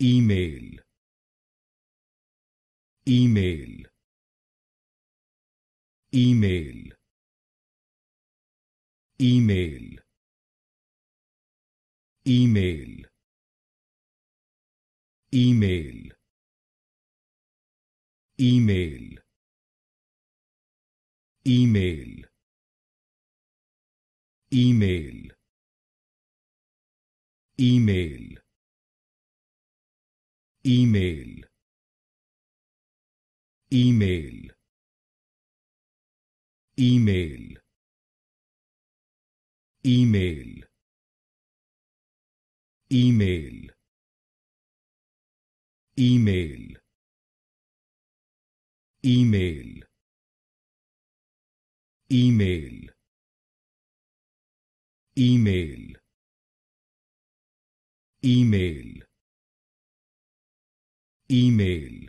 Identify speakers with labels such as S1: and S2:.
S1: email email email email email email email email email email email email email email email email email email email email email